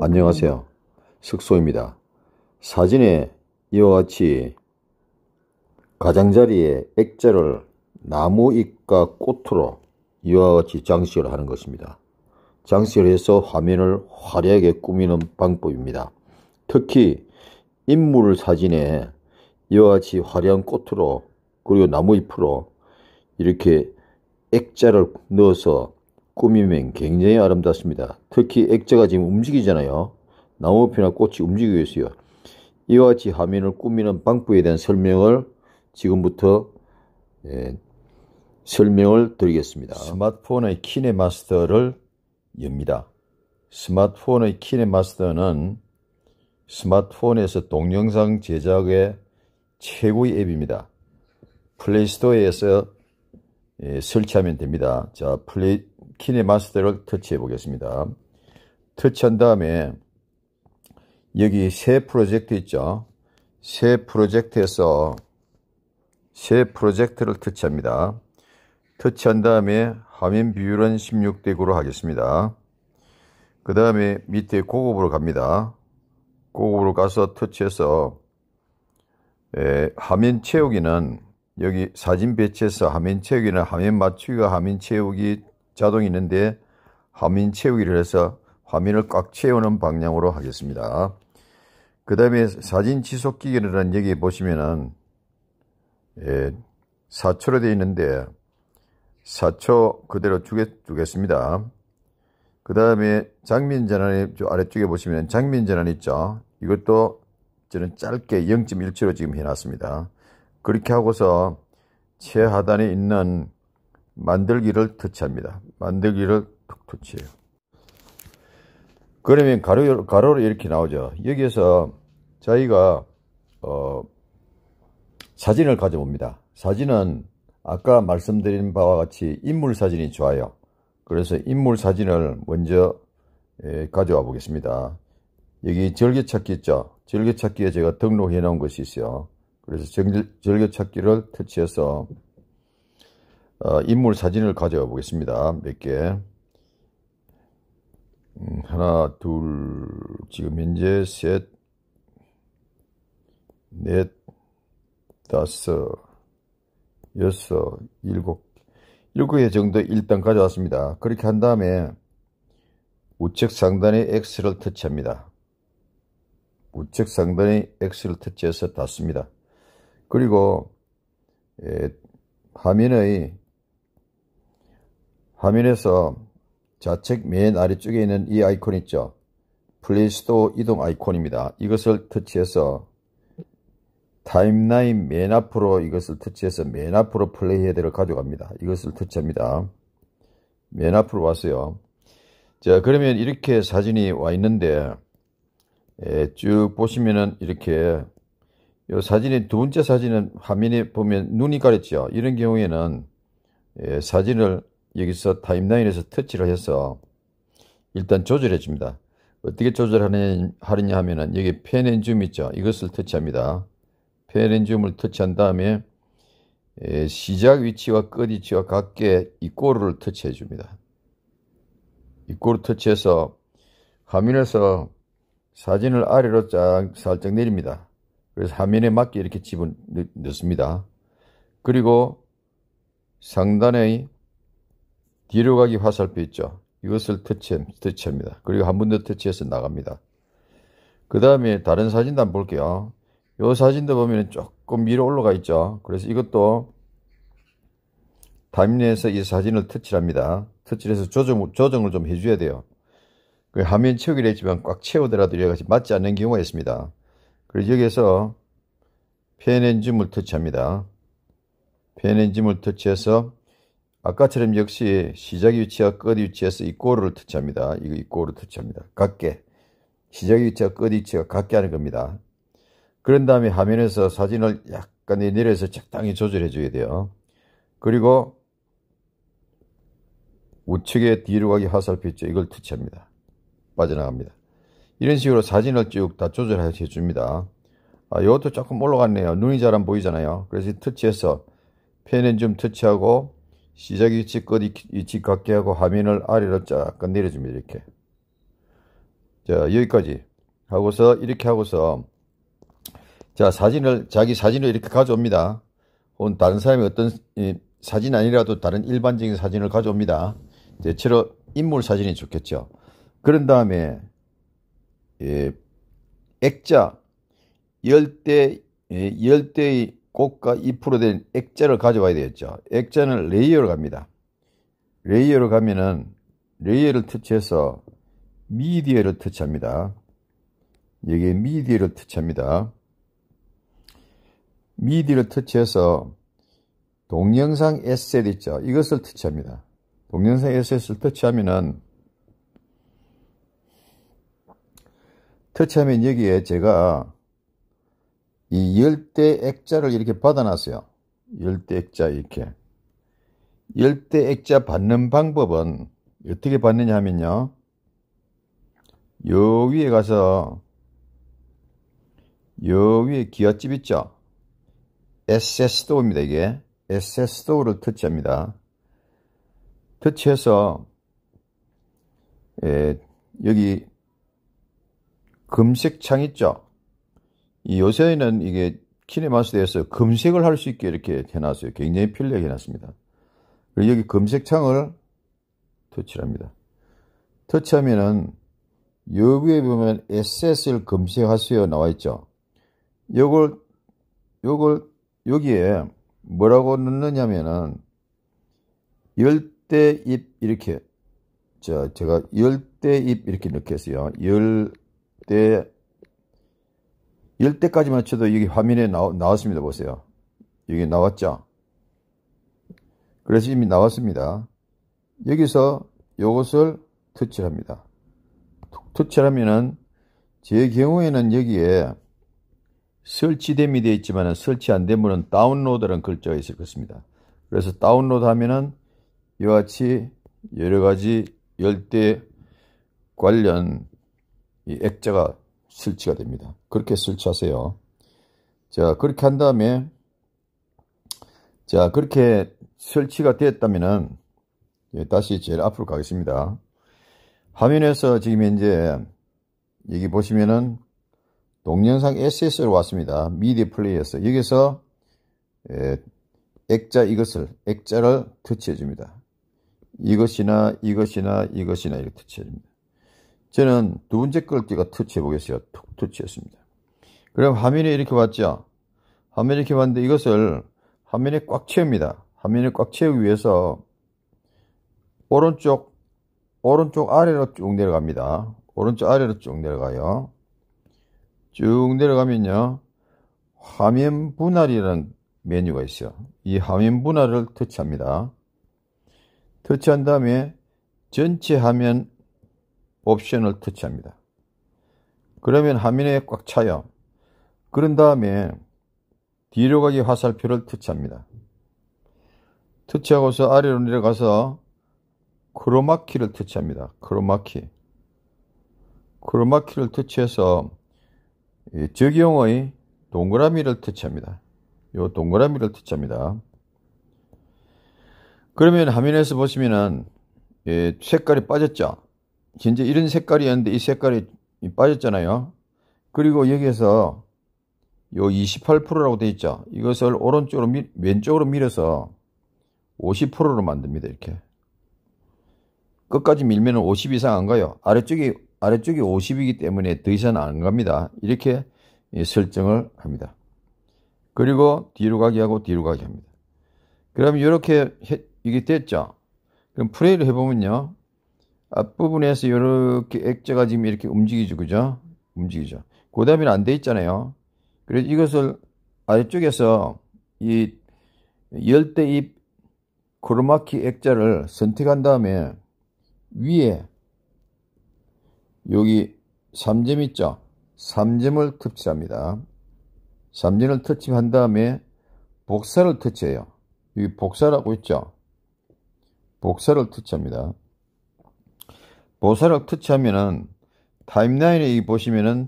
안녕하세요. 석소입니다. 사진에 이와 같이 가장자리에 액자를 나무잎과 꽃으로 이와 같이 장식을 하는 것입니다. 장식을 해서 화면을 화려하게 꾸미는 방법입니다. 특히 인물 사진에 이와 같이 화려한 꽃으로 그리고 나무잎으로 이렇게 액자를 넣어서 꾸미면 굉장히 아름답습니다. 특히 액자가 지금 움직이잖아요. 나무잎이나 꽃이 움직이고 있어요. 이와 같이 화면을 꾸미는 방법에 대한 설명을 지금부터 예, 설명을 드리겠습니다. 스마트폰의 키네마스터를 엽니다. 스마트폰의 키네마스터는 스마트폰에서 동영상 제작의 최고의 앱입니다. 플레이스토어에서 예, 설치하면 됩니다. 자, 플레이 키네마스터를 터치해 보겠습니다. 터치한 다음에 여기 새 프로젝트 있죠? 새 프로젝트에서 새 프로젝트를 터치합니다. 터치한 다음에 화면 비율은 16대 9로 하겠습니다. 그 다음에 밑에 고급으로 갑니다. 고급으로 가서 터치해서 예, 화면 채우기는 여기 사진 배치에서 화면 채우기는 화면 맞추기가 화면 채우기 자동 이 있는데 화면 채우기를 해서 화면을 꽉 채우는 방향으로 하겠습니다. 그 다음에 사진 지속기계라는 여기 보시면은 예, 4초로 되어 있는데 4초 그대로 주겠, 주겠습니다. 그 다음에 장면 전환이 아래쪽에 보시면 장면 전환 있죠. 이것도 저는 짧게 0.1초로 지금 해놨습니다. 그렇게 하고서 최하단에 있는 만들기를 터치합니다. 만들기를 툭 터치해요. 그러면 가로, 가로로 이렇게 나오죠. 여기에서 저희가 어, 사진을 가져옵니다. 사진은 아까 말씀드린 바와 같이 인물 사진이 좋아요. 그래서 인물 사진을 먼저 예, 가져와 보겠습니다. 여기 절개찾기 있죠? 절개찾기에 제가 등록해 놓은 것이 있어요. 그래서 절개찾기를 터치해서 어, 인물 사진을 가져와 보겠습니다. 몇 개. 음, 하나, 둘, 지금 현재 셋, 넷, 다섯, 여섯, 일곱, 일곱 개 정도 일단 가져왔습니다. 그렇게 한 다음에 우측 상단의 X를 터치합니다. 우측 상단의 X를 터치해서 닫습니다. 그리고 예, 화면의 화면에서 좌측 맨 아래쪽에 있는 이 아이콘 있죠. 플레이스토어 이동 아이콘입니다. 이것을 터치해서 타임라인 맨 앞으로 이것을 터치해서 맨 앞으로 플레이 헤드를 가져갑니다. 이것을 터치합니다. 맨 앞으로 왔어요. 자 그러면 이렇게 사진이 와 있는데 예, 쭉 보시면은 이렇게 요 사진의 두 번째 사진은 화면에 보면 눈이 가렸죠. 이런 경우에는 예, 사진을 여기서 타임라인에서 터치를 해서 일단 조절해 줍니다. 어떻게 조절하느냐 하면은 여기 펜앤줌 있죠. 이것을 터치합니다. 펜앤줌을 터치한 다음에 예, 시작 위치와 끝 위치와 같게 이꼬르를 터치해 줍니다. 이꼬르 터치해서 화면에서 사진을 아래로 쫙 살짝 내립니다. 그래서 화면에 맞게 이렇게 집어 넣습니다. 그리고 상단의 뒤로 가기 화살표 있죠. 이것을 터치, 터치합니다. 그리고 한 번 더 터치해서 나갑니다. 그 다음에 다른 사진도 한번 볼게요. 이 사진도 보면 조금 위로 올라가 있죠. 그래서 이것도 타임라인에서 이 사진을 터치합니다. 를 터치해서 를 조정, 조정을 좀 해줘야 돼요. 그 화면 채우기로 했지만 꽉 채우더라도 여러 가지 맞지 않는 경우가 있습니다. 그래서 여기에서 p n 지 물터치합니다. p n 지 물터치해서 아까처럼 역시 시작 위치와 끝 위치에서 이꼬를 터치합니다. 이거 이꼬를 터치합니다. 같게 시작 위치와 끝 위치가 같게 하는 겁니다. 그런 다음에 화면에서 사진을 약간 내려서 적당히 조절해 줘야 돼요. 그리고 우측에 뒤로 가기 화살표 있죠. 이걸 터치합니다. 빠져나갑니다. 이런 식으로 사진을 쭉 다 조절해서 해줍니다. 아, 이것도 조금 올라갔네요. 눈이 잘 안 보이잖아요. 그래서 터치해서 펜은 좀 터치하고 시작 위치 끝 위치 같게 하고 화면을 아래로 약간 내려줍니다. 이렇게. 자 여기까지 하고서 이렇게 하고서 자 사진을 자기 사진을 이렇게 가져옵니다. 혹은 다른 사람이 어떤 이, 사진 아니라도 다른 일반적인 사진을 가져옵니다. 대체로 인물 사진이 좋겠죠. 그런 다음에 예, 액자 열대 예, 열대의 꽃과 잎으로 된 액자를 가져와야 되겠죠. 액자는 레이어로 갑니다. 레이어로 가면은 레이어를 터치해서 미디어를 터치합니다. 여기에 미디어를 터치합니다. 미디를 어 터치해서 동영상 에셋 있죠. 이것을 터치합니다. 동영상 에셋을 터치하면은 터치하면 여기에 제가 이 열대 액자를 이렇게 받아놨어요. 열대 액자 이렇게. 열대 액자 받는 방법은 어떻게 받느냐 하면요. 요 위에 가서 요 위에 기어집 있죠? SS도입니다, 이게. SS도를 터치합니다. 터치해서, 예, 여기 금색 창 있죠? 요새는 이게 키네마스에서 금색을 할 수 있게 이렇게 해놨어요. 굉장히 편리하게 해놨습니다. 그리고 여기 금색 창을 터치합니다. 터치하면은 여기에 보면 SS를 검색하세요 나와 있죠. 요걸 요걸 여기에 뭐라고 넣느냐면은 열대입 이렇게 자 제가 열대입 이렇게 넣겠어요. 열때 10대까지만 쳐도 여기 화면에 나 나왔습니다. 보세요. 여기 나왔죠? 그래서 이미 나왔습니다. 여기서 이것을 터치를 합니다. 터치를 하면은 제 경우에는 여기에 설치됨이 되어 있지만 설치 안 되면은 다운로드라는 글자가 있을 것입니다. 그래서 다운로드 하면은 이와 같이 여러 가지 열대 관련 이 액자가 설치가 됩니다. 그렇게 설치하세요. 자, 그렇게 한 다음에 자, 그렇게 설치가 되었다면은 예, 다시 제일 앞으로 가겠습니다. 화면에서 지금 이제, 여기 보시면은 동영상 SS로 왔습니다. 미디 플레이에서 여기서 예, 액자 이것을 액자를 터치해 줍니다. 이것이나 이것이나 이것이나 이렇게 터치해 줍니다. 저는 두 번째 걸 띠가 터치해보겠어요. 툭 터치했습니다. 그럼 화면에 이렇게 왔죠. 화면에 이렇게 왔는데 이것을 화면에 꽉 채웁니다. 화면에 꽉 채우기 위해서 오른쪽 오른쪽 아래로 쭉 내려갑니다. 오른쪽 아래로 쭉 내려가요. 쭉 내려가면요. 화면 분할이라는 메뉴가 있어요. 이 화면 분할을 터치합니다. 터치한 다음에 전체 화면 옵션을 터치합니다. 그러면 화면에 꽉 차요. 그런 다음에 뒤로 가기 화살표를 터치합니다. 터치하고서 아래로 내려가서 크로마키를 터치합니다. 크로마키. 크로마키를 터치해서 적용의 동그라미를 터치합니다. 요 동그라미를 터치합니다. 그러면 화면에서 보시면은 예, 색깔이 빠졌죠? 현재 이런 색깔이었는데 이 색깔이 빠졌잖아요. 그리고 여기에서 요 28%라고 돼 있죠. 이것을 오른쪽으로 밀, 왼쪽으로 밀어서 50%로 만듭니다. 이렇게. 끝까지 밀면 50 이상 안 가요. 아래쪽이 아래쪽이 50이기 때문에 더 이상 안 갑니다. 이렇게 설정을 합니다. 그리고 뒤로 가기 하고 뒤로 가기 합니다. 그럼 이렇게 이게 됐죠. 그럼 플레이를 해보면요. 앞부분에서 이렇게 액자가 지금 이렇게 움직이죠. 그죠? 움직이죠. 그 고답이 안돼 있잖아요. 그래서 이것을 아래쪽에서 이 열대입 크로마키 액자를 선택한 다음에 위에 여기 3점 있죠? 3점을 터치합니다. 3점을 터치한 다음에 복사를 터치해요. 여기 복사라고 있죠? 복사를 터치합니다. 보서를 터치하면은 타임라인에 보시면은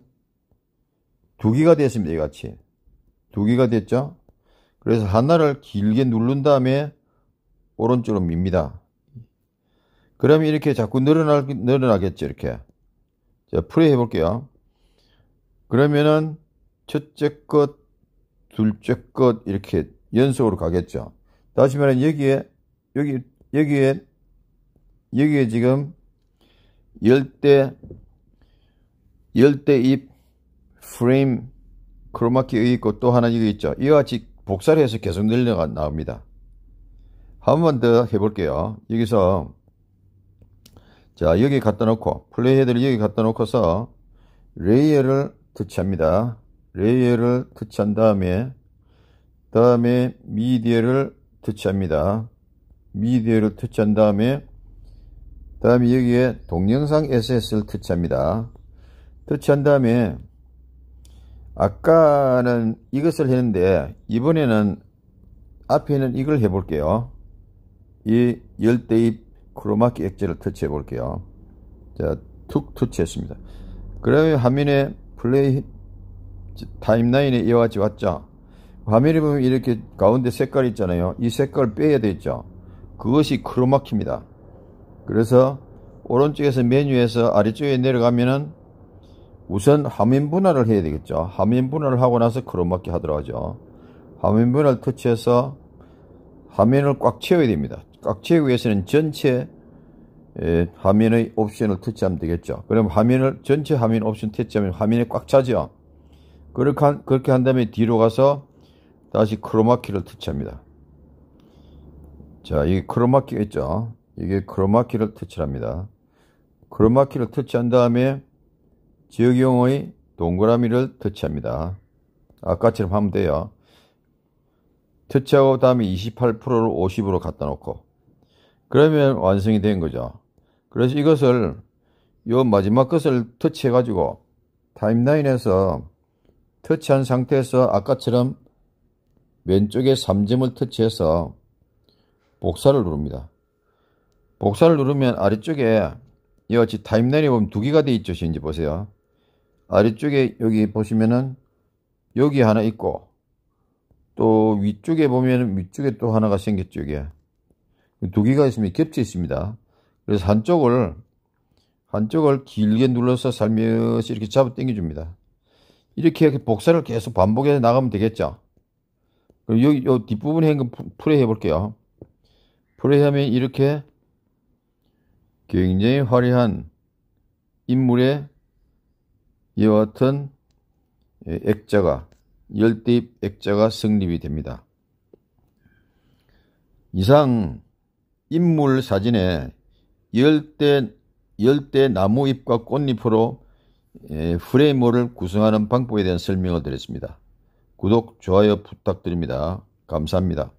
두 개가 됐습니다. 이같이. 두 개가 됐죠? 그래서 하나를 길게 누른 다음에 오른쪽으로 밉니다. 그러면 이렇게 자꾸 늘어나, 늘어나겠죠. 이렇게. 자, 풀이 해볼게요. 그러면은 첫째 것, 둘째 것 이렇게 연속으로 가겠죠. 다시 말하면 여기에 여기 여기에 여기에 지금 열대 열대입 프레임 크로마키의 있고 또 하나 이거 있죠. 이와 같이 복사를 해서 계속 늘려가 나옵니다. 한 번 더 해볼게요. 여기서 자 여기 갖다 놓고 플레이 헤드를 여기 갖다 놓고서 레이어를 터치합니다. 레이어를 터치한 다음에 다음에 미디어를 터치합니다. 미디어를 터치한 다음에 그 다음에 여기에 동영상 SS를 터치합니다. 터치한 다음에 아까는 이것을 했는데 이번에는 앞에는 이걸 해볼게요. 이 열대입 크로마키 액자를 터치해 볼게요. 자, 툭 터치했습니다. 그러면 화면에 플레이 타임라인에 이와 같이 왔죠. 화면에 보면 이렇게 가운데 색깔 있잖아요. 이 색깔 빼야 되죠. 그것이 크로마키입니다. 그래서 오른쪽에서 메뉴에서 아래쪽에 내려가면은 우선 화면 분할을 해야 되겠죠. 화면 분할을 하고 나서 크로마키 하도록 하죠. 화면 분할 터치해서 화면을 꽉 채워야 됩니다. 꽉 채우기 위해서는 전체 화면의 옵션을 터치하면 되겠죠. 그럼 화면을 전체 화면 옵션 터치하면 화면이 꽉 차죠. 그렇게 한, 그렇게 한 다음에 뒤로 가서 다시 크로마키를 터치합니다. 자, 이게 크로마키가 있죠. 이게 크로마키를 터치합니다. 크로마키를 터치한 다음에 지역용의 동그라미를 터치합니다. 아까처럼 하면 돼요. 터치하고 다음에 28%를 50으로 갖다 놓고 그러면 완성이 된 거죠. 그래서 이것을 요 마지막 것을 터치해 가지고 타임라인에서 터치한 상태에서 아까처럼 왼쪽에 3점을 터치해서 복사를 누릅니다. 복사를 누르면 아래쪽에 이와 같이 타임라인에 보면 두 개가 되어 있죠. 이제 보세요. 아래쪽에 여기 보시면은 여기 하나 있고 또 위쪽에 보면 위쪽에 또 하나가 생겼죠. 이게 두 개가 있으면 겹쳐 있습니다. 그래서 한쪽을 한쪽을 길게 눌러서 살며시 이렇게 잡아 당겨 줍니다. 이렇게 이렇게 복사를 계속 반복해서 나가면 되겠죠. 그럼 여기 요 뒷부분에 한번 플레이 해볼게요. 플레이 하면 이렇게 굉장히 화려한 인물의 이와 같은 액자가 열대입 액자가 성립이 됩니다. 이상 인물 사진에 열대 열대 나무 잎과 꽃잎으로 예, 프레임을 구성하는 방법에 대한 설명을 드렸습니다. 구독, 좋아요 부탁드립니다. 감사합니다.